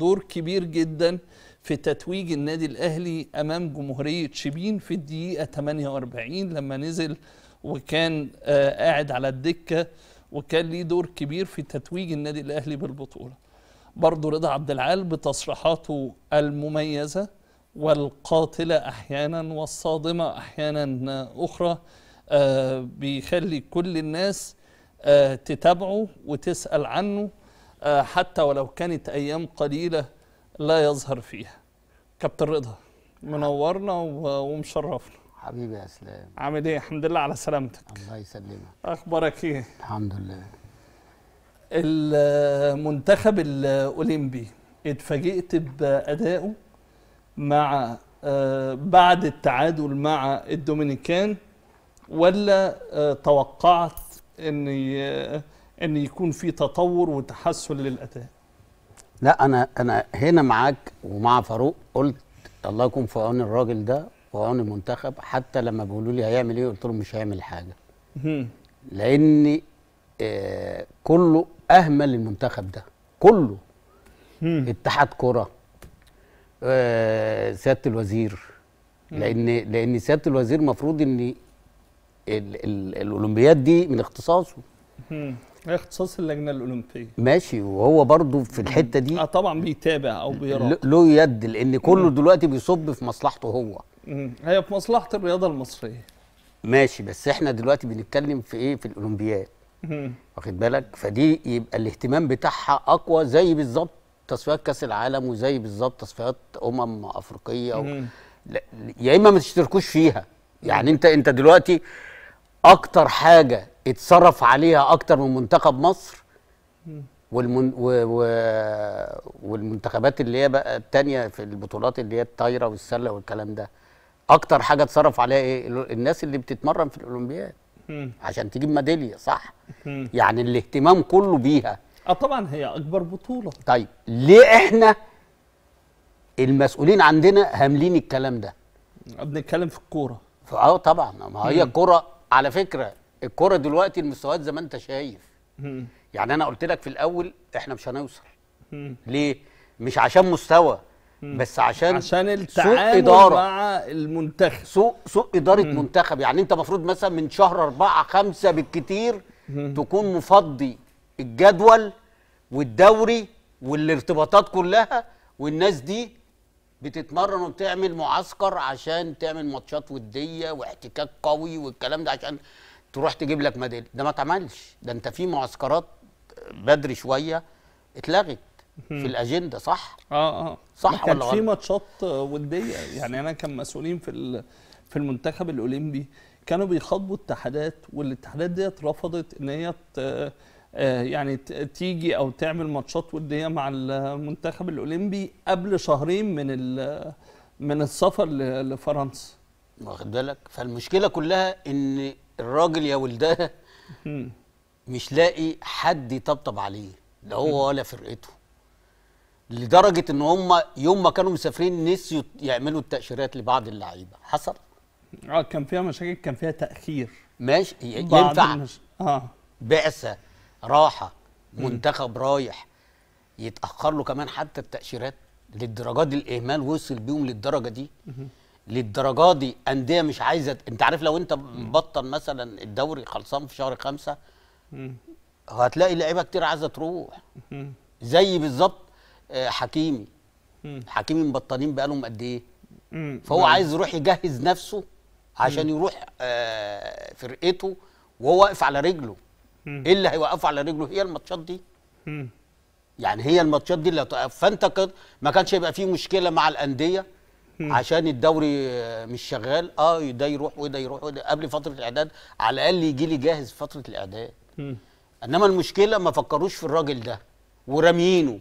دور كبير جدا في تتويج النادي الاهلي امام جمهوريه شبين في الدقيقه 48 لما نزل وكان آه، قاعد على الدكه وكان ليه دور كبير في تتويج النادي الاهلي بالبطوله برضه رضا عبد العال بتصريحاته المميزه والقاتله احيانا والصادمه احيانا اخرى آه، بيخلي كل الناس آه، تتابعه وتسال عنه آه، حتى ولو كانت أيام قليلة لا يظهر فيها كابتن رضا منورنا ومشرفنا حبيبي يا اسلام عامل ايه الحمد لله على سلامتك الله يسلمك اخبارك ايه الحمد لله المنتخب الاولمبي اتفاجئت بادائه مع آه، بعد التعادل مع الدومينيكان ولا آه، توقعت ان ان يكون في تطور وتحسن للاداء لا انا انا هنا معاك ومع فاروق قلت الله يكون في عون الراجل ده وعون المنتخب حتى لما بيقولوا لي هيعمل ايه قلت لهم مش هيعمل حاجه لان آه كله اهمل المنتخب ده كله اتحاد كره آه، سياده الوزير لان لان سياده الوزير المفروض ان الاولمبياد دي من اختصاصه هي اختصاص اللجنه الاولمبيه ماشي وهو برضو في الحته دي اه طبعا بيتابع او بيراقب له يد لان كله مم. دلوقتي بيصب في مصلحته هو مم. هي في مصلحه الرياضه المصريه ماشي بس احنا دلوقتي بنتكلم في ايه في الاولمبياد واخد بالك فدي يبقى الاهتمام بتاعها اقوى زي بالظبط تصفيات كاس العالم وزي بالظبط تصفيات امم افريقيه و... لا... يا اما ما تشتركوش فيها يعني انت انت دلوقتي اكتر حاجه اتصرف عليها اكتر من منتخب مصر والمن و... و... والمنتخبات اللي هي بقى التانية في البطولات اللي هي الطايره والسله والكلام ده اكتر حاجه اتصرف عليها ايه الناس اللي بتتمرن في الاولمبياد عشان تجيب ميداليه صح يعني الاهتمام كله بيها اه طبعا هي اكبر بطوله طيب ليه احنا المسؤولين عندنا هاملين الكلام ده بنتكلم في الكوره اه طبعا ما هي الكوره على فكره الكره دلوقتي المستويات زي ما انت شايف يعني انا قلت لك في الاول احنا مش هنوصل ليه مش عشان مستوى بس عشان عشان التعامل إدارة. مع المنتخب سوء سوء اداره مم. منتخب يعني انت المفروض مثلا من شهر أربعة خمسة بالكتير مم. تكون مفضي الجدول والدوري والارتباطات كلها والناس دي بتتمرن وبتعمل معسكر عشان تعمل ماتشات وديه واحتكاك قوي والكلام ده عشان تروح تجيب لك ميداليه ده ما اتعملش ده انت في معسكرات بدري شويه اتلغت في الاجنده صح اه اه صح ولا غلط في ماتشات وديه يعني انا كان مسؤولين في في المنتخب الاولمبي كانوا بيخاطبوا اتحادات والاتحادات ديت رفضت ان هي آه، يعني تيجي او تعمل ماتشات وديه مع المنتخب الاولمبي قبل شهرين من من السفر لفرنسا واخد بالك فالمشكله كلها ان الراجل يا ولدها مش لاقي حد يطبطب عليه لا هو ولا فرقته لدرجه ان هم يوم ما كانوا مسافرين نسيوا يعملوا التاشيرات لبعض اللعيبه حصل اه كان فيها مشاكل كان فيها تاخير ماشي ينفع المش... اه بعثه راحه منتخب رايح يتاخر له كمان حتى التاشيرات للدرجات دي الاهمال وصل بيهم للدرجه دي للدرجات دي انديه مش عايزه انت عارف لو انت مبطل مثلا الدوري خلصان في شهر خمسة هتلاقي لعيبه كتير عايزه تروح زي بالظبط آه، حكيمي حكيمي مبطلين بقالهم قد ايه فهو عايز يروح يجهز نفسه عشان يروح آه، فرقته وهو واقف على رجله ايه اللي هيوقفه على رجله هي الماتشات دي يعني هي الماتشات دي اللي فانت ما كانش هيبقى فيه مشكله مع الانديه عشان الدوري آه، مش شغال اه ده يروح وده يروح وده قبل فتره الاعداد على الاقل يجي لي جاهز فتره الاعداد انما المشكله ما فكروش في الراجل ده وراميينه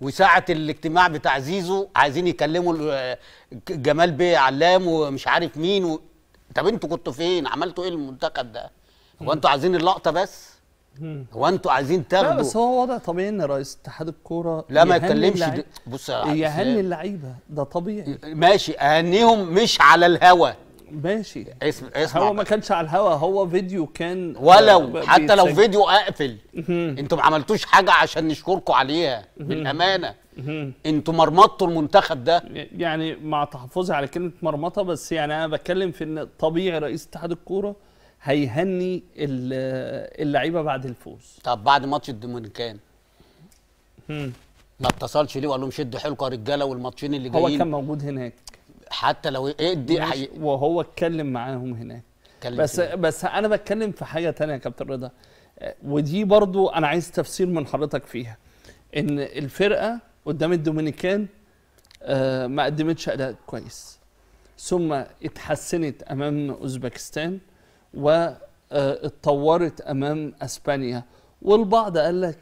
وساعة الاجتماع بتاع زيزو عايزين يكلموا آه، جمال بيه علام ومش عارف مين و... طب انتوا كنتوا فين؟ عملتوا ايه المنتخب ده؟ هو انتوا عايزين اللقطه بس؟ هو انتوا عايزين تاخدوا لا بس هو وضع طبيعي ان رئيس اتحاد الكوره لا ما يتكلمش بص يا يهني اللعيبه ده طبيعي ماشي اهنيهم مش على الهوا ماشي اسم اسمع هو ما كانش على الهوا هو فيديو كان ولو آه، حتى لو فيديو اقفل انتوا ما عملتوش حاجه عشان نشكركم عليها بالامانه انتوا مرمطتوا المنتخب ده يعني مع تحفظي على كلمه مرمطه بس يعني انا بتكلم في ان طبيعي رئيس اتحاد الكوره هيهني اللعيبه بعد الفوز طب بعد ماتش الدومينيكان ما اتصلش ليه وقال لهم شدوا حيلكم يا رجاله والماتشين اللي جايين هو كان موجود هناك حتى لو ايه دي حي... وهو اتكلم معاهم هناك بس فيه. بس انا بتكلم في حاجه ثانيه يا كابتن رضا ودي برضو انا عايز تفسير من حضرتك فيها ان الفرقه قدام الدومينيكان آه، ما قدمتش اداء كويس ثم اتحسنت امام اوزبكستان واتطورت آه، امام اسبانيا والبعض قال لك